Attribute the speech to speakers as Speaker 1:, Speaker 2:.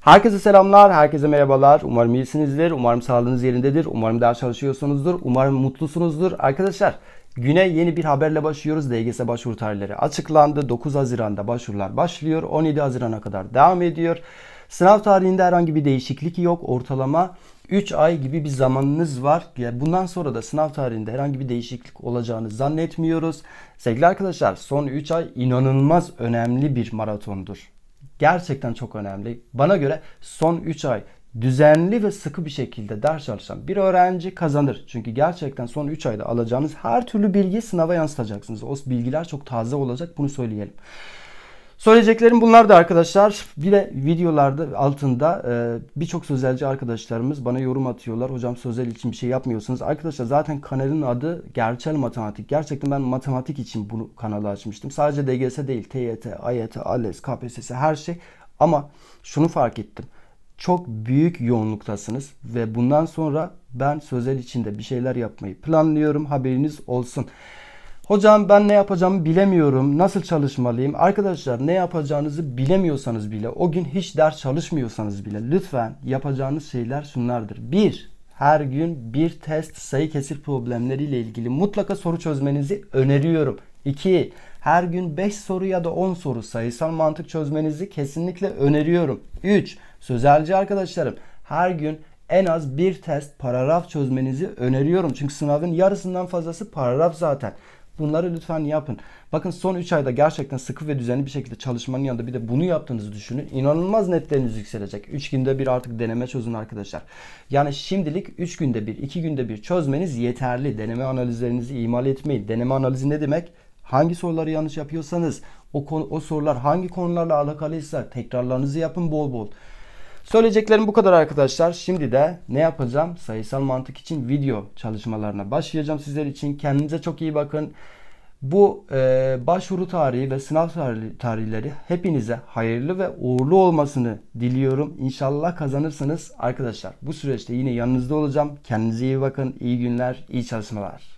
Speaker 1: Herkese selamlar, herkese merhabalar. Umarım iyisinizdir, umarım sağlığınız yerindedir, umarım daha çalışıyorsunuzdur, umarım mutlusunuzdur. Arkadaşlar Güne yeni bir haberle başlıyoruz. DGS başvuru tarihleri açıklandı. 9 Haziran'da başvurular başlıyor. 17 Haziran'a kadar devam ediyor. Sınav tarihinde herhangi bir değişiklik yok. Ortalama 3 ay gibi bir zamanınız var. Yani bundan sonra da sınav tarihinde herhangi bir değişiklik olacağını zannetmiyoruz. Sevgili arkadaşlar son 3 ay inanılmaz önemli bir maratondur gerçekten çok önemli. Bana göre son 3 ay düzenli ve sıkı bir şekilde ders çalışan bir öğrenci kazanır. Çünkü gerçekten son 3 ayda alacağınız her türlü bilgi sınava yansıtacaksınız. O bilgiler çok taze olacak bunu söyleyelim. Söyleyeceklerim da arkadaşlar. Bir de videolarda altında e, birçok sözelci arkadaşlarımız bana yorum atıyorlar. Hocam sözel için bir şey yapmıyorsunuz. Arkadaşlar zaten kanalın adı Gerçel Matematik. Gerçekten ben matematik için bunu kanalı açmıştım. Sadece DGS değil, TYT, AYT, ALES, KPSS her şey. Ama şunu fark ettim. Çok büyük yoğunluktasınız ve bundan sonra ben sözel içinde bir şeyler yapmayı planlıyorum. Haberiniz olsun. Hocam ben ne yapacağımı bilemiyorum. Nasıl çalışmalıyım? Arkadaşlar ne yapacağınızı bilemiyorsanız bile, o gün hiç ders çalışmıyorsanız bile lütfen yapacağınız şeyler şunlardır. 1. Her gün bir test sayı kesir problemleriyle ilgili mutlaka soru çözmenizi öneriyorum. 2. Her gün 5 soru ya da 10 soru sayısal mantık çözmenizi kesinlikle öneriyorum. 3. Sözelci arkadaşlarım her gün en az bir test paragraf çözmenizi öneriyorum. Çünkü sınavın yarısından fazlası paragraf zaten. Bunları lütfen yapın. Bakın son 3 ayda gerçekten sıkı ve düzenli bir şekilde çalışmanın yanında bir de bunu yaptığınızı düşünün. İnanılmaz netleriniz yükselecek. 3 günde bir artık deneme çözün arkadaşlar. Yani şimdilik 3 günde bir, 2 günde bir çözmeniz yeterli. Deneme analizlerinizi imal etmeyin. Deneme analizi ne demek? Hangi soruları yanlış yapıyorsanız, o, konu, o sorular hangi konularla alakalıysa tekrarlarınızı yapın bol bol. Söyleyeceklerim bu kadar arkadaşlar. Şimdi de ne yapacağım? Sayısal mantık için video çalışmalarına başlayacağım sizler için. Kendinize çok iyi bakın. Bu e, başvuru tarihi ve sınav tarihleri hepinize hayırlı ve uğurlu olmasını diliyorum. İnşallah kazanırsınız arkadaşlar. Bu süreçte yine yanınızda olacağım. Kendinize iyi bakın. İyi günler, iyi çalışmalar.